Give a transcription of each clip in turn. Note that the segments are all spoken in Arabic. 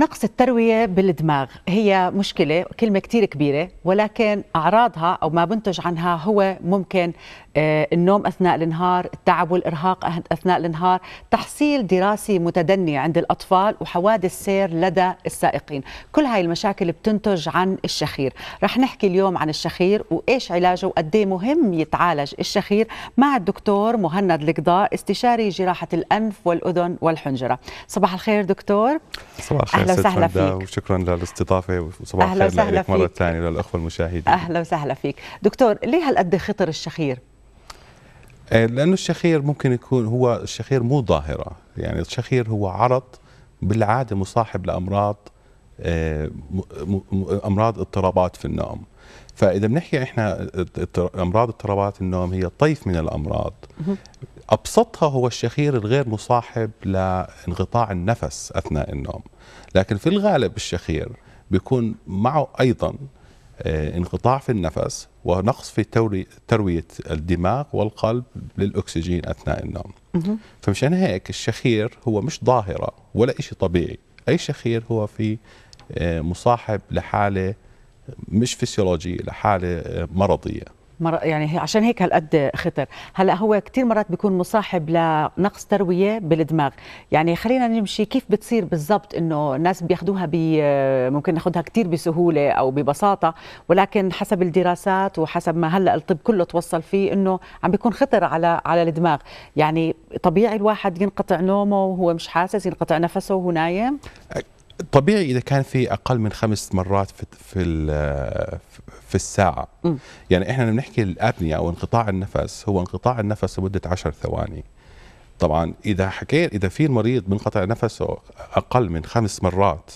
نقص التروية بالدماغ هي مشكلة كلمة كتير كبيرة ولكن أعراضها أو ما بنتج عنها هو ممكن آه، النوم اثناء النهار، التعب والارهاق اثناء النهار، تحصيل دراسي متدني عند الاطفال وحوادث سير لدى السائقين، كل هاي المشاكل بتنتج عن الشخير، رح نحكي اليوم عن الشخير وايش علاجه وقد مهم يتعالج الشخير مع الدكتور مهند القضاء استشاري جراحه الانف والاذن والحنجره. صباح الخير دكتور صباح الخير اهلا وسهلا فيك وشكرا للاستضافه وصباح الخير لك مره ثانيه للاخوه المشاهدين اهلا وسهلا فيك دكتور ليه هالقد خطر الشخير آه، لانه الشخير ممكن يكون هو الشخير مو ظاهره يعني الشخير هو عرض بالعاده مصاحب لامراض آه، امراض اضطرابات في النوم فاذا بنحكي احنا امراض اضطرابات النوم هي طيف من الامراض ابسطها هو الشخير الغير مصاحب لانقطاع النفس اثناء النوم لكن في الغالب الشخير بيكون معه ايضا آه، انقطاع في النفس ونقص في تروية الدماغ والقلب للأكسجين أثناء النوم فمشان هيك الشخير هو مش ظاهرة ولا إشي طبيعي أي شخير هو في آه، مصاحب لحالة مش فسيولوجية لحالة آه، مرضية مر... يعني عشان هيك هالقد خطر هلا هو كثير مرات بيكون مصاحب لنقص ترويه بالدماغ يعني خلينا نمشي كيف بتصير بالضبط انه الناس بياخذوها بي... ممكن ناخذها كثير بسهوله او ببساطه ولكن حسب الدراسات وحسب ما هلا الطب كله توصل فيه انه عم بيكون خطر على على الدماغ يعني طبيعي الواحد ينقطع نومه وهو مش حاسس ينقطع نفسه وهو نايم طبيعي اذا كان في اقل من خمس مرات في في في الساعه م. يعني احنا بنحكي الابنيه او انقطاع النفس هو انقطاع النفس لمده 10 ثواني طبعا اذا حكيت اذا في المريض منقطع نفسه اقل من خمس مرات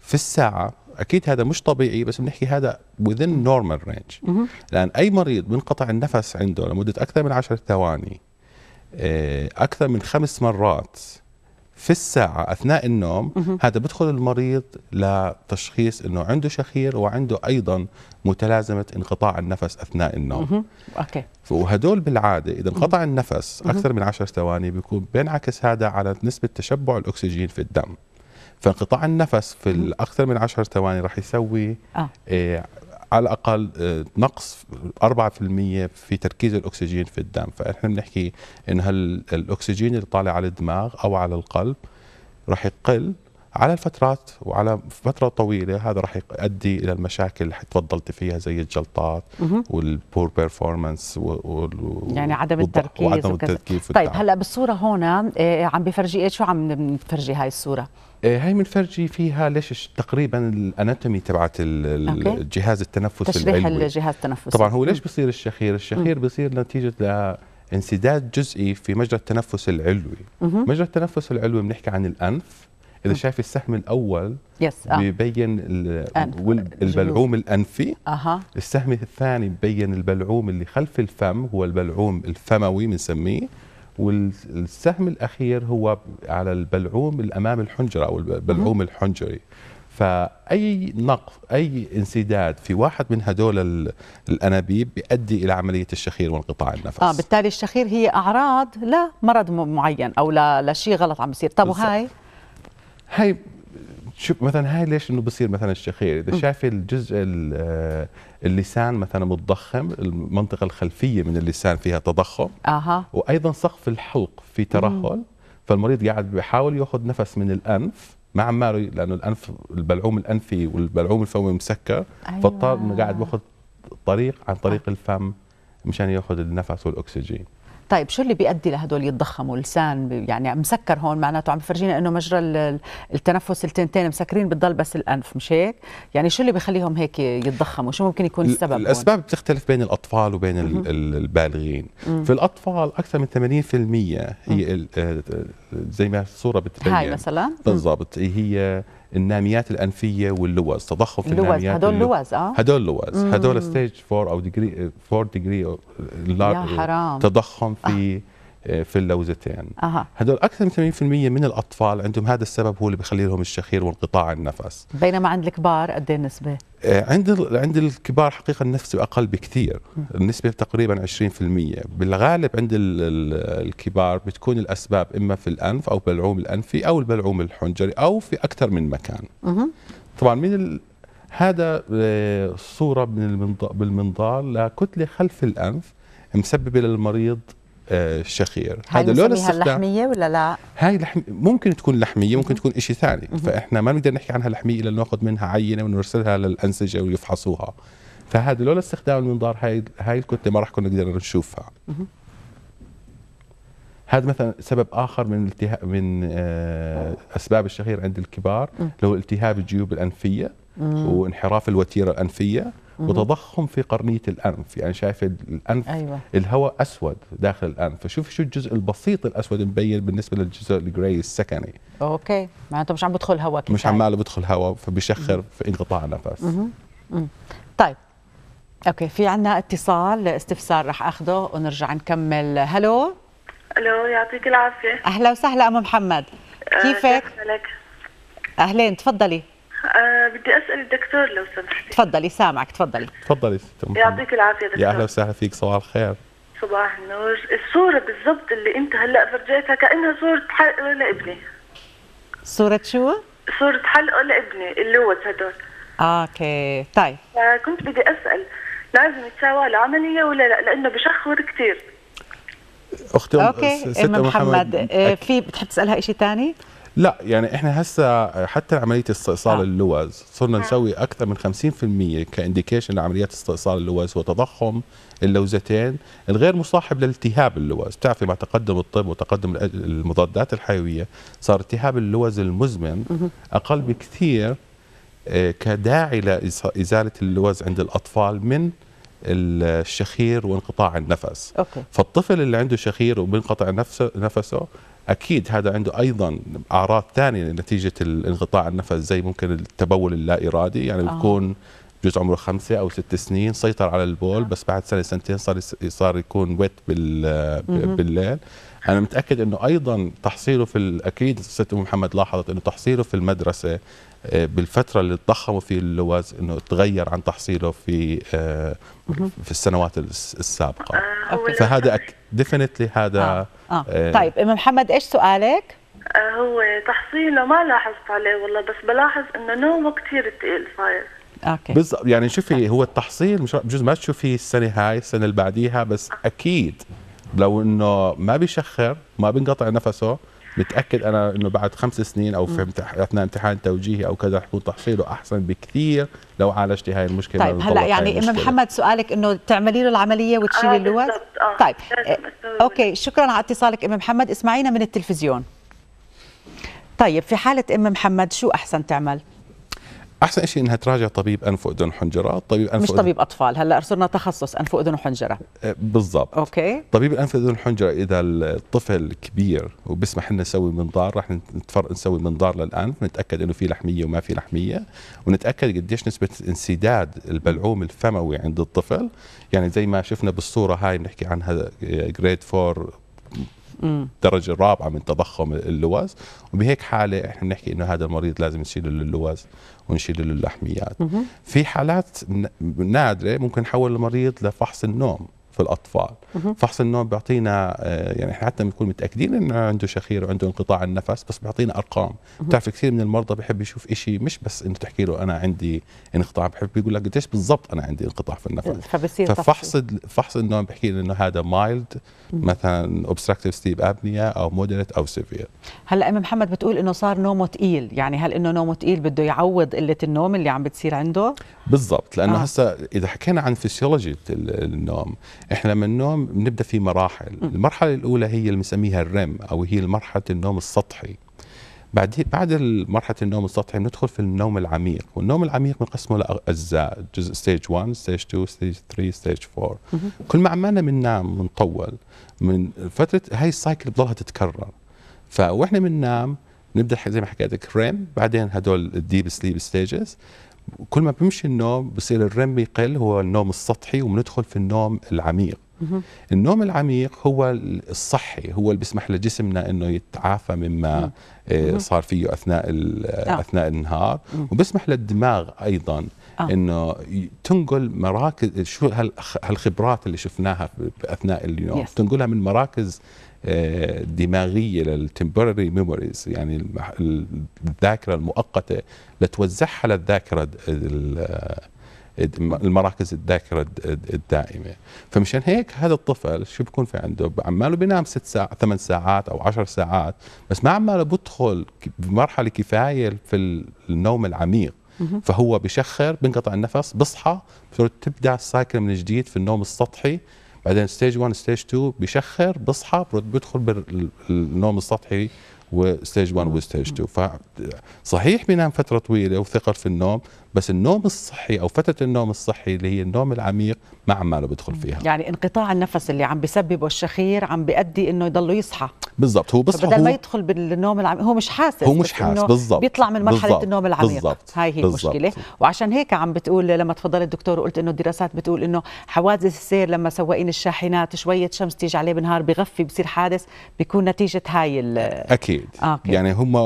في الساعه اكيد هذا مش طبيعي بس بنحكي هذا within normal range م. لان اي مريض منقطع النفس عنده لمده اكثر من 10 ثواني آه، اكثر من خمس مرات في الساعة أثناء النوم مه. هذا بدخل المريض لتشخيص أنه عنده شخير وعنده أيضا متلازمة انقطاع النفس أثناء النوم أوكي. وهدول بالعادة إذا انقطع النفس أكثر من عشر ثواني بيكون بينعكس هذا على نسبة تشبع الأكسجين في الدم فانقطاع النفس في أكثر من عشر ثواني رح يسوي آه. إيه على الاقل آه، نقص 4% في تركيز الاكسجين في الدم فاحنا بنحكي ان هالاكسجين اللي طالع على الدماغ او على القلب راح يقل على الفترات وعلى فترة طويلة هذا راح يؤدي إلى المشاكل اللي تفضلت فيها زي الجلطات والبور بيرفورمانس يعني عدم التركيز وعدم التركيز طيب هلا بالصورة هون إيه عم بفرجي شو عم بفرجي هاي الصورة؟ آه، هاي بنفرجي فيها ليش تقريبا الاناتومي تبعت الجهاز التنفس تشريح العلوي الجهاز التنفسي طبعا هو ليش بصير الشخير؟ الشخير بصير نتيجه لانسداد جزئي في مجرى التنفس العلوي، مجرى التنفس العلوي بنحكي عن الانف اذا شايف السهم الاول يس آه. بيبين البلعوم الانفي أه. السهم الثاني ببين البلعوم اللي خلف الفم هو البلعوم الفموي بنسميه والسهم الاخير هو على البلعوم الامام الحنجره او البلعوم أه. الحنجري فاي نقص اي انسداد في واحد من هدول الانابيب بيؤدي الى عمليه الشخير وانقطاع النفس اه بالتالي الشخير هي اعراض لمرض معين او لشيء غلط عم بيصير طب وهاي هاي شوف مثلا هاي ليش انه بصير مثلا الشخير اذا شايف الجزء آه، اللسان مثلا متضخم المنطقه الخلفيه من اللسان فيها تضخم اها وايضا سقف الحلق في ترهل فالمريض قاعد بيحاول ياخذ نفس من الانف ما عماله لانه الانف البلعوم الانفي والبلعوم الفمي مسكر أيوة. فالطالب قاعد باخذ طريق عن طريق أه. الفم مشان ياخذ النفس والاكسجين طيب شو اللي بيؤدي لهدول يتضخموا لسان يعني مسكر هون معناته عم بفرجينا انه مجرى التنفس التنتين مسكرين بتضل بس الانف مش هيك يعني شو اللي بخليهم هيك يتضخموا شو ممكن يكون السبب الاسباب هون؟ بتختلف بين الاطفال وبين البالغين في الاطفال اكثر من 80% هي آه، آه، زي ما الصوره بتبين هاي مثلا بالضبط هي الناميات الانفيه واللوز تضخم في الناميات هدول اللوز اه هدول لوز هدول ستيج 4 او ديجري 4 ديجري تضخم في آه. في اللوزتين أه. هدول اكثر من 80% من الاطفال عندهم هذا السبب هو اللي بخلي لهم الشخير وانقطاع النفس بينما عند الكبار قد ايه النسبه آه، عند عند الكبار حقيقه النفس اقل بكثير النسبه تقريبا 20% بالغالب عند الكبار بتكون الاسباب اما في الانف او بلعوم الانفي او البلعوم الحنجري او في اكثر من مكان أه. طبعا من ال... هذا آه، صوره من بالمنظار لكتله خلف الانف مسببه للمريض الشخير هذا لون السخدة لحمية ولا لا؟ هاي لحم ممكن تكون لحمية ممكن تكون شيء ثاني فإحنا ما بنقدر نحكي عنها لحمية إلا ناخذ منها عينة ونرسلها للأنسجة ويفحصوها فهذا لولا استخدام المنظار هاي هاي الكتله ما راح كنا نقدر نشوفها هذا مثلا سبب اخر من من آه، اسباب الشهير عند الكبار اللي هو التهاب الجيوب الانفيه وانحراف الوتيره الانفيه وتضخم في قرنيه الانف يعني شايف الانف أيوة. الهواء اسود داخل الانف فشوف شو الجزء البسيط الاسود مبين بالنسبه للجزء الجراي السكني اوكي معناته مش عم بدخل هواء مش عماله بدخل هواء فبشخر في انقطاع نفس طيب اوكي في عنا اتصال استفسار رح اخذه ونرجع نكمل هلو الو يعطيك العافيه اهلا وسهلا ام محمد آه، كيفك؟ اهلين تفضلي آه، بدي اسال الدكتور لو سمحت تفضلي سامعك تفضلي تفضلي يعطيك العافيه دكتور يا اهلا وسهلا فيك صباح الخير صباح النور الصورة بالضبط اللي انت هلا فرجيتها كأنها صورة حلقه لابني صورة شو؟ صورة حلقه لابني اللي هو هدول اوكي طيب كنت بدي اسال لازم يتساوى العملية ولا لا لانه بشخور كثير اختي اوكي ام محمد, محمد. آه، في بتحب تسالها شيء ثاني؟ لا يعني احنا هسه حتى عمليه استئصال آه. اللوز صرنا آه. نسوي اكثر من 50% كانديكيشن لعمليات استئصال اللوز هو تضخم اللوزتين الغير مصاحب لالتهاب اللوز بتعرفي مع تقدم الطب وتقدم المضادات الحيويه صار التهاب اللوز المزمن اقل بكثير آه، كداعي لازاله اللوز عند الاطفال من الشخير وانقطاع النفس أوكي. فالطفل اللي عنده شخير وبينقطع نفسه نفسه اكيد هذا عنده ايضا اعراض ثانيه نتيجه انقطاع النفس زي ممكن التبول اللا ارادي يعني آه. بيكون بجوز عمره خمسة أو ست سنين سيطر على البول آه. بس بعد سنة سنتين صار صار يكون ويت بال بالليل انا متاكد انه ايضا تحصيله في اكيد ست محمد لاحظت انه تحصيله في المدرسه آه، بالفتره اللي تضخموا فيه اللواز انه تغير عن تحصيله في آه، في السنوات السابقه آه، فهذا ديفينتلي هذا آه. آه. آه. طيب ام محمد ايش سؤالك هو تحصيله ما لاحظت عليه والله بس بلاحظ انه نومه كثير ثقيل صاير اوكي بالضبط يعني شوفي هو التحصيل مش بجوز ما تشوفيه السنه هاي السنه اللي بعديها بس اكيد لو انه ما بيشخر ما بينقطع نفسه متاكد انا انه بعد خمس سنين او في اثناء امتحان توجيهي او كذا حيكون تحصيله احسن بكثير لو عالجتي هاي المشكله طيب هلا يعني ام محمد سؤالك انه تعملي له العمليه وتشيلي آه اللوز آه طيب آه، اوكي شكرا على اتصالك ام محمد اسمعينا من التلفزيون طيب في حاله ام محمد شو احسن تعمل؟ احسن شيء انها تراجع طبيب انف واذن وحنجره طبيب انف مش أذن... طبيب اطفال هلا صرنا تخصص انف واذن وحنجره آه، بالضبط اوكي طبيب الانف واذن وحنجره اذا الطفل كبير وبسمح لنا نسوي منظار راح نتفر... نسوي منظار للانف نتاكد انه في لحميه وما في لحميه ونتاكد قديش نسبه انسداد البلعوم الفموي عند الطفل يعني زي ما شفنا بالصوره هاي بنحكي عنها جريد آه، 4 الدرجة الرابعة من تضخم اللوز وبهيك حالة احنا بنحكي انه هذا المريض لازم نشيله اللوز ونشيل اللحميات في حالات نادره ممكن نحول المريض لفحص النوم في الاطفال فحص النوم بيعطينا آه، يعني احنا حتى بنكون متاكدين انه عنده شخير وعنده انقطاع النفس بس بيعطينا ارقام بتعرف كثير من المرضى بحب يشوف شيء مش بس انه تحكي له انا عندي انقطاع بحب يقول لك قديش بالضبط انا عندي انقطاع في النفس فبصير ففحص فحص النوم بحكي انه هذا مايلد مثلا اوبستراكتيف ستيب ابنيا او مودريت او سيفير هلا ام محمد بتقول انه صار نومه ثقيل يعني هل انه نومه ثقيل بده يعوض قله النوم اللي عم بتصير عنده بالضبط لانه آه. هسه اذا حكينا عن فسيولوجي النوم احنا لما النوم بنبدا في مراحل المرحله الاولى هي اللي بنسميها الريم او هي مرحله النوم السطحي بعد بعد مرحله النوم السطحي بندخل في النوم العميق والنوم العميق بنقسمه لاجزاء جزء ستيج 1 ستيج 2 ستيج 3 ستيج 4 كل ما عمالنا بننام بنطول من فتره هاي السايكل بضلها تتكرر فواحنا بننام نبدا زي ما حكيت لك ريم بعدين هدول الديب سليب ستيجز كل ما بيمشي النوم بصير الرم يقل هو النوم السطحي وبندخل في النوم العميق النوم العميق هو الصحي هو اللي بيسمح لجسمنا انه يتعافى مما آه، صار فيه اثناء آه. اثناء النهار وبيسمح للدماغ ايضا آه. انه تنقل مراكز شو هالخبرات اللي شفناها اثناء اليوم يس. تنقلها من مراكز آه، دماغيه للتمبرري ميموريز يعني الذاكره المؤقته لتوزعها للذاكره آه، المراكز الذاكره الدائمه فمشان هيك هذا الطفل شو بيكون في عنده عماله بينام ست ساعات ثمان ساعات او عشر ساعات بس ما عماله بدخل بمرحله كفايه في النوم العميق فهو بشخر بنقطع النفس بصحى تبدا السايكل من جديد في النوم السطحي بعدين ستيج 1 ستيج 2 بشخر بصحى بدخل بالنوم السطحي وستيج 1 وستيج 2 فصحيح بينام فتره طويله وثقل في النوم بس النوم الصحي او فتره النوم الصحي اللي هي النوم العميق ما عماله بدخل فيها يعني انقطاع النفس اللي عم بسببه الشخير عم بيؤدي انه يضله يصحى بالضبط هو بصحى بدل ما يدخل بالنوم العميق هو مش حاسس هو مش حاسس بالضبط بيطلع من مرحله بالزبط. النوم العميق بالزبط. هاي هي بالزبط. المشكله وعشان هيك عم بتقول لما تفضلت الدكتور وقلت انه الدراسات بتقول انه حوادث السير لما سواقين الشاحنات شويه شمس تيجي عليه بالنهار بغفي بصير حادث بيكون نتيجه هاي اكيد آه، يعني هم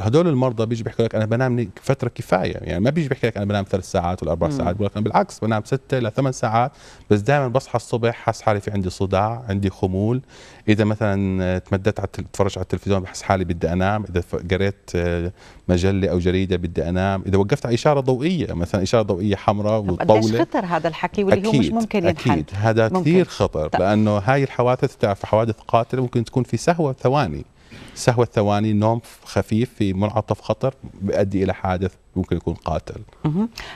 هدول المرضى بيجي بيحكوا لك انا بنام فتره كفايه يعني ما بيجي بيحكي هيك انا بنام ثلاث ساعات ولا اربع ساعات بقول لك انا بالعكس بنام ستة لثمان ساعات بس دائما بصحى الصبح حاس حالي في عندي صداع عندي خمول اذا مثلا تمددت على بتفرج على التلفزيون بحس حالي بدي انام اذا قريت آه، مجله او جريده بدي انام اذا وقفت على اشاره ضوئيه مثلا اشاره ضوئيه حمراء وطوله قديش خطر هذا الحكي واللي هو مش ممكن ينحل اكيد هذا ممكن. كثير خطر طيب. لانه هاي الحوادث بتعرف حوادث قاتله ممكن تكون في سهوه ثواني سهوة ثواني نوم خفيف في منعطف خطر بيؤدي إلى حادث ممكن يكون قاتل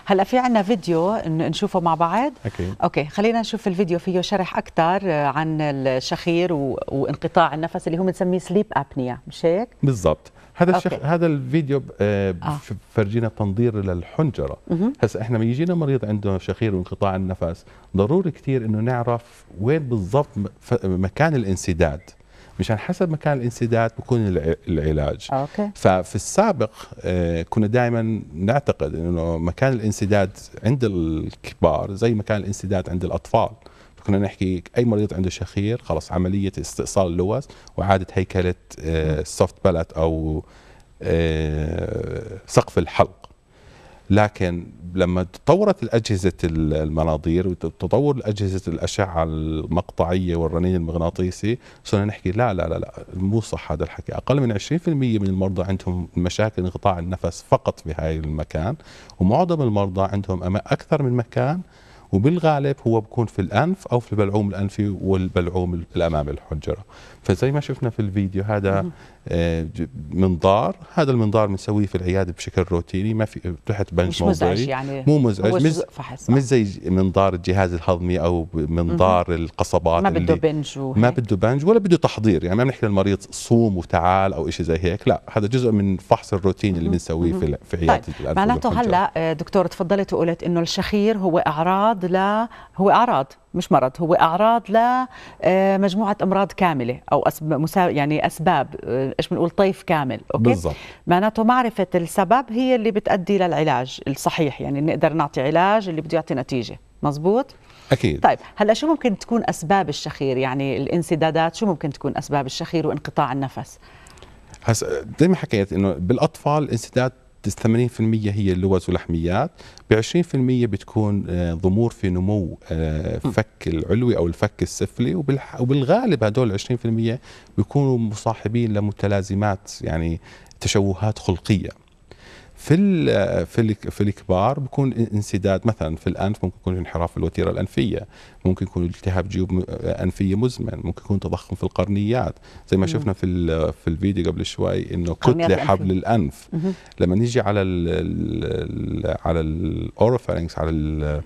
هلا في عنا فيديو نشوفه مع بعض أكيد. أوكي خلينا نشوف الفيديو فيه شرح أكثر آه، عن الشخير و... وانقطاع النفس اللي هو بنسميه سليب أبنيا مش هيك؟ بالضبط هذا أوكي. الشخ... هذا الفيديو بفرجينا آه. آه. تنظير للحنجره هسا احنا لما يجينا مريض عنده شخير وانقطاع النفس ضروري كثير انه نعرف وين بالضبط مكان الانسداد مشان حسب مكان الانسداد بكون العلاج آه، أوكي. ففي السابق آه، كنا دائما نعتقد انه مكان الانسداد عند الكبار زي مكان الانسداد عند الاطفال كنا نحكي اي مريض عنده شخير خلاص عمليه استئصال اللوز واعاده هيكله السوفت آه، بالت او سقف الحلق لكن لما تطورت الأجهزة المناظير وتطور أجهزة الأشعة المقطعية والرنين المغناطيسي صرنا نحكي لا لا لا لا مو صح هذا الحكي أقل من 20% من المرضى عندهم مشاكل انقطاع النفس فقط في هذا المكان ومعظم المرضى عندهم أكثر من مكان وبالغالب هو بكون في الانف او في البلعوم الانفي والبلعوم الامامي الحنجره فزي ما شفنا في الفيديو هذا آه، منظار هذا المنظار بنسويه في العياده بشكل روتيني ما في تحت بنج مش مزعج يعني مو مزعج مش فحص مش زي منظار الجهاز الهضمي او منظار القصبات ما بده بنج ما بده بنج ولا بده تحضير يعني ما بنحكي للمريض صوم وتعال او شيء زي هيك لا هذا جزء من فحص الروتين اللي بنسويه في في عياده طيب. الانف معناته هلا آه، دكتور تفضلت وقلت انه الشخير هو اعراض اعراض ل هو اعراض مش مرض هو اعراض لمجموعه آه، امراض كامله او أسب... يعني اسباب آه، ايش بنقول طيف كامل اوكي بالضبط معناته معرفه السبب هي اللي بتؤدي للعلاج الصحيح يعني نقدر نعطي علاج اللي بده يعطي نتيجه مزبوط اكيد طيب هلا شو ممكن تكون اسباب الشخير يعني الانسدادات شو ممكن تكون اسباب الشخير وانقطاع النفس هسه زي ما حكيت انه بالاطفال انسداد 80% هي اللوز ولحميات ب 20% بتكون آه، ضمور في نمو الفك آه، العلوي او الفك السفلي وبالغالب هدول 20% بيكونوا مصاحبين لمتلازمات يعني تشوهات خلقيه في في في الكبار بيكون انسداد مثلا في الانف ممكن يكون انحراف في الوتيره الانفيه ممكن يكون التهاب جيوب انفيه مزمن ممكن يكون تضخم في القرنيات زي ما شفنا في في الفيديو قبل شوي انه كتله حبل الانف لما نيجي على الـ على الاوروفارينكس على ال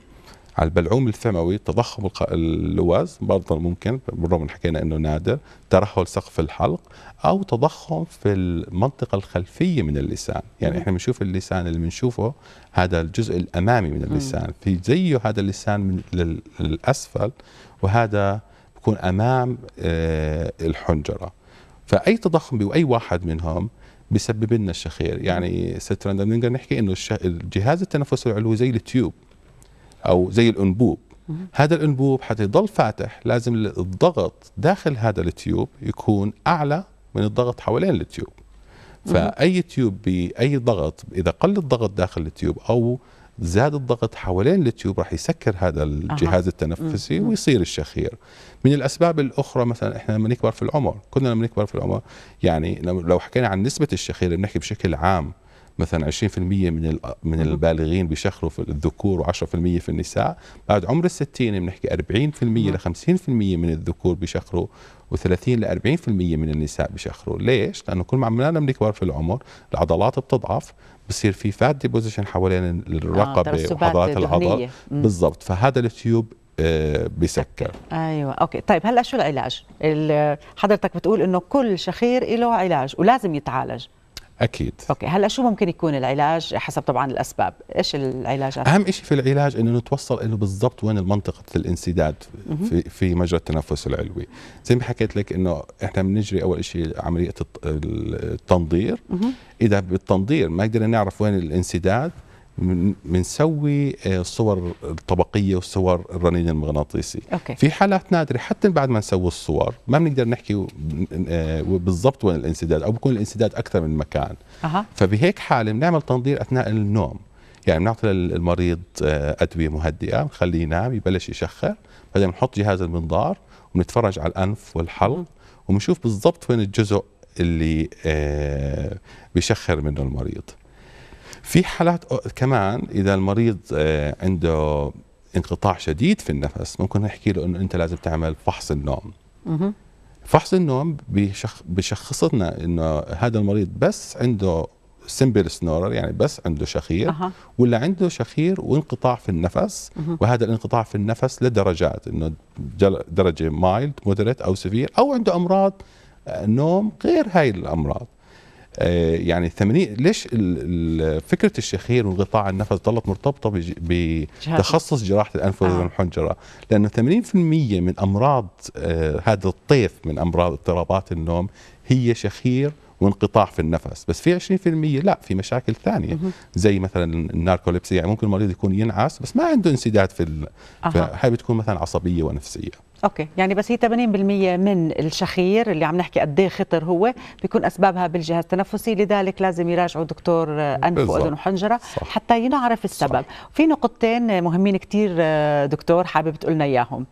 على البلعوم الفموي تضخم اللواز برضه ممكن بالرغم من حكينا انه نادر ترهل سقف الحلق او تضخم في المنطقه الخلفيه من اللسان يعني احنا بنشوف اللسان اللي بنشوفه هذا الجزء الامامي من اللسان في زيه هذا اللسان من للاسفل وهذا بكون امام آه، الحنجره فاي تضخم باي واحد منهم بسبب لنا الشخير يعني سترنا بنقدر نحكي انه الجهاز التنفسي العلوي زي التيوب او زي الانبوب هذا الانبوب حتى يضل فاتح لازم الضغط داخل هذا التيوب يكون اعلى من الضغط حوالين التيوب فاي تيوب باي ضغط اذا قل الضغط داخل التيوب او زاد الضغط حوالين التيوب راح يسكر هذا الجهاز التنفسي ويصير الشخير من الاسباب الاخرى مثلا احنا لما نكبر في العمر كنا لما نكبر في العمر يعني لو حكينا عن نسبه الشخير بنحكي بشكل عام مثلا 20% من من البالغين بيشخروا في الذكور و10% في النساء بعد عمر ال 60 بنحكي 40% ل 50% من الذكور بيشخروا و30 ل 40% من النساء بيشخروا ليش لانه كل ما عم بنكبر في العمر العضلات بتضعف بصير في فات ديبوزيشن حوالين آه، الرقبه آه، وعضلات العضل بالضبط فهذا التيوب آه، بسكر ايوه اوكي طيب هلا شو العلاج حضرتك بتقول انه كل شخير له علاج ولازم يتعالج اكيد اوكي هلا شو ممكن يكون العلاج حسب طبعا الاسباب ايش العلاج اهم شيء في العلاج انه نتوصل انه بالضبط وين منطقه الانسداد في في مجرى التنفس العلوي زي ما حكيت لك انه احنا بنجري اول شيء عمليه التنظير اذا بالتنظير ما قدرنا نعرف وين الانسداد بنسوي آه، الصور الطبقيه والصور الرنين المغناطيسي أوكي. في حالات نادره حتى بعد ما نسوي الصور ما بنقدر نحكي آه، بالضبط وين الانسداد او بكون الانسداد اكثر من مكان أه. فبهيك حاله بنعمل تنظير اثناء النوم يعني بنعطي للمريض آه، ادويه مهدئه بنخليه ينام يبلش يشخر بعدين بنحط جهاز المنظار وبنتفرج على الانف والحلق وبنشوف بالضبط وين الجزء اللي بيشخر منه المريض في حالات كمان اذا المريض آه، عنده انقطاع شديد في النفس ممكن نحكي له انه انت لازم تعمل فحص النوم فحص النوم بشخص بيشخص لنا انه هذا المريض بس عنده سمبل سنورر يعني بس عنده شخير أه. ولا عنده شخير وانقطاع في النفس أه. وهذا الانقطاع في النفس لدرجات انه درجه مايلد مودريت او سفير او عنده امراض آه، نوم غير هاي الامراض آه، يعني الثمانين ليش فكره الشخير وانقطاع النفس ظلت مرتبطه بتخصص جراحه الانف آه. لأن والحنجره لانه 80% من امراض آه، هذا الطيف من امراض اضطرابات النوم هي شخير وانقطاع في النفس بس في 20% لا في مشاكل ثانيه زي مثلا الناركوليبسي يعني ممكن المريض يكون ينعس بس ما عنده انسداد في هاي بتكون مثلا عصبيه ونفسيه اوكي يعني بس هي 80% من الشخير اللي عم نحكي قد ايه خطر هو بيكون اسبابها بالجهاز التنفسي لذلك لازم يراجعوا دكتور انف واذن وحنجره حتى ينعرف السبب صح. في نقطتين مهمين كثير آه، دكتور حابب تقول لنا اياهم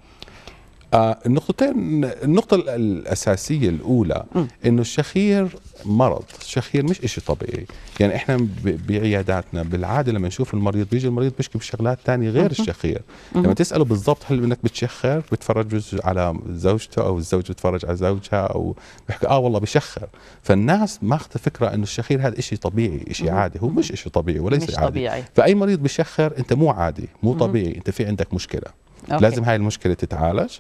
آه النقطتين النقطة الأساسية الأولى إنه الشخير مرض، الشخير مش إشي طبيعي، يعني إحنا بعياداتنا بالعادة لما نشوف المريض بيجي المريض بيشكي بشغلات ثانية غير الشخير، لما تسأله بالضبط هل إنك بتشخر؟ بتفرج على زوجته أو الزوج بتفرج على زوجها أو بيحكي آه والله بشخر، فالناس ماخذة فكرة إنه الشخير هذا إشي طبيعي، إشي عادي، هو مش إشي طبيعي وليس مش عادي. طبيعي. فأي مريض بشخر أنت مو عادي، مو طبيعي، أنت في عندك مشكلة. أوكي. لازم هاي المشكلة تتعالج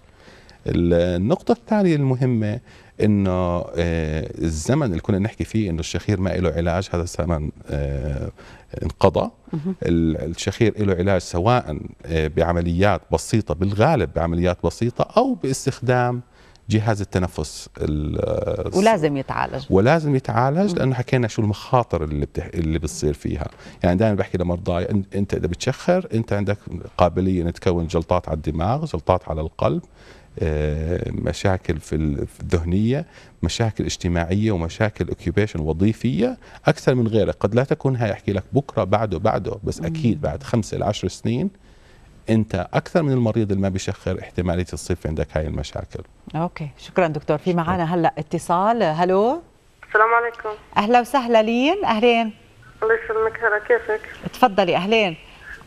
النقطة الثانية المهمة انه آه، الزمن اللي كنا نحكي فيه انه الشخير ما له علاج هذا الزمن آه، انقضى الشخير له علاج سواء آه، بعمليات بسيطة بالغالب بعمليات بسيطة او باستخدام جهاز التنفس ولازم يتعالج ولازم يتعالج لانه حكينا شو المخاطر اللي بتح... اللي بتصير فيها يعني دائما بحكي لمرضاي انت اذا بتشخر انت عندك قابليه ان تكون جلطات على الدماغ جلطات على القلب آه، مشاكل في الذهنية مشاكل اجتماعية ومشاكل اوكيبيشن وظيفية أكثر من غيرك قد لا تكون هاي أحكي لك بكرة بعده بعده بس أكيد بعد خمسة لعشر سنين انت اكثر من المريض اللي ما بيشخر احتماليه تصير في عندك هاي المشاكل اوكي شكرا دكتور في معنا هلا اتصال هلو السلام عليكم اهلا وسهلا لين اهلين الله يسلمك هلا كيفك تفضلي اهلين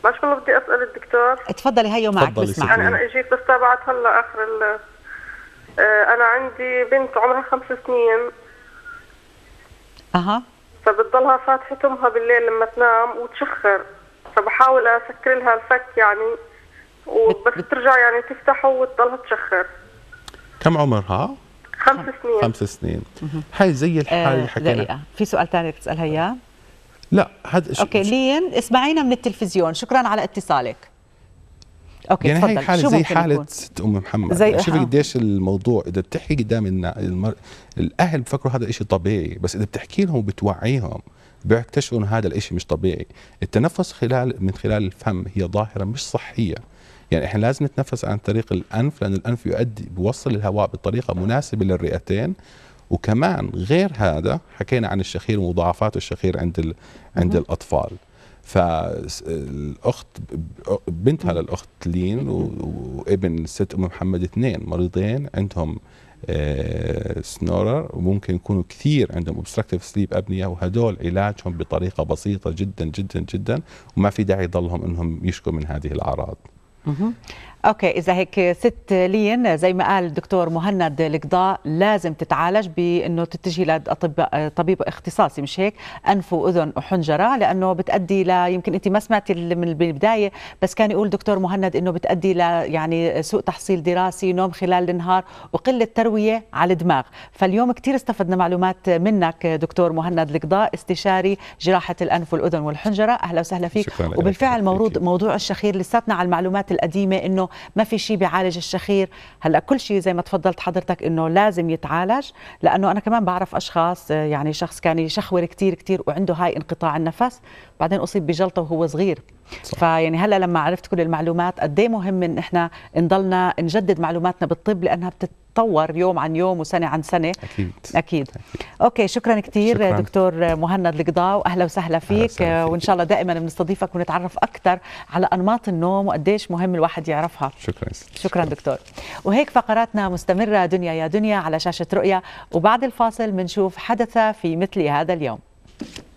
ما شاء الله بدي اسال الدكتور تفضلي هيو معك بسمع انا انا اجيت بس تابعت هلا اخر ال آه، انا عندي بنت عمرها خمس سنين اها فبتضلها فاتحه امها بالليل لما تنام وتشخر فبحاول اسكر لها الفك يعني وبس بت... ترجع يعني تفتحه وتضلها تشخر كم عمرها؟ خمس سنين خمس سنين هاي زي الحال اللي آه، حكينا في سؤال ثاني بتسالها اياه؟ لا هذا اوكي لين اسمعينا من التلفزيون شكرا على اتصالك اوكي يعني هي حالة زي حالة ست ام محمد زي شوفي قديش الموضوع اذا بتحكي قدام المر... الاهل بفكروا هذا الشيء طبيعي بس اذا بتحكي لهم وبتوعيهم بيكتشفوا انه هذا الشيء مش طبيعي التنفس خلال من خلال الفم هي ظاهرة مش صحية يعني احنا لازم نتنفس عن طريق الانف لان الانف يؤدي بيوصل الهواء بطريقة مناسبة للرئتين وكمان غير هذا حكينا عن الشخير ومضاعفات الشخير عند ال... عند الاطفال فالاخت بنتها للاخت لين وابن الست ام محمد اثنين مريضين عندهم سنورر آه، وممكن يكونوا كثير عندهم اوبستراكتيف سليب ابنيه وهدول علاجهم بطريقه بسيطه جدا جدا جدا وما في داعي يضلهم انهم يشكوا من هذه الاعراض اوكي اذا هيك ست لين زي ما قال الدكتور مهند القضاء لازم تتعالج بانه تتجهي لاطباء طبيب اختصاصي مش هيك انف واذن وحنجره لانه بتادي ل يمكن انت ما سمعتي من البدايه بس كان يقول دكتور مهند انه بتادي ل يعني سوء تحصيل دراسي نوم خلال النهار وقله ترويه على الدماغ فاليوم كثير استفدنا معلومات منك دكتور مهند القضاء استشاري جراحه الانف والاذن والحنجره اهلا وسهلا فيك وبالفعل موضوع موضوع الشخير لساتنا على المعلومات القديمه انه ما في شيء بيعالج الشخير هلا كل شيء زي ما تفضلت حضرتك انه لازم يتعالج لانه انا كمان بعرف اشخاص يعني شخص كان يشخور كثير كثير وعنده هاي انقطاع النفس بعدين اصيب بجلطه وهو صغير فيعني هلا لما عرفت كل المعلومات قد ايه مهم ان احنا نضلنا نجدد معلوماتنا بالطب لانها بتتطور يوم عن يوم وسنه عن سنه اكيد اكيد, أكيد. اوكي شكرا كثير دكتور مهند القضاء واهلا وسهلا فيك, فيك وان شاء الله دائما بنستضيفك ونتعرف اكثر على انماط النوم وقديش مهم الواحد يعرفها شكرا شكرا, شكرا دكتور وهيك فقراتنا مستمره دنيا يا دنيا على شاشه رؤيا وبعد الفاصل بنشوف حدث في مثل هذا اليوم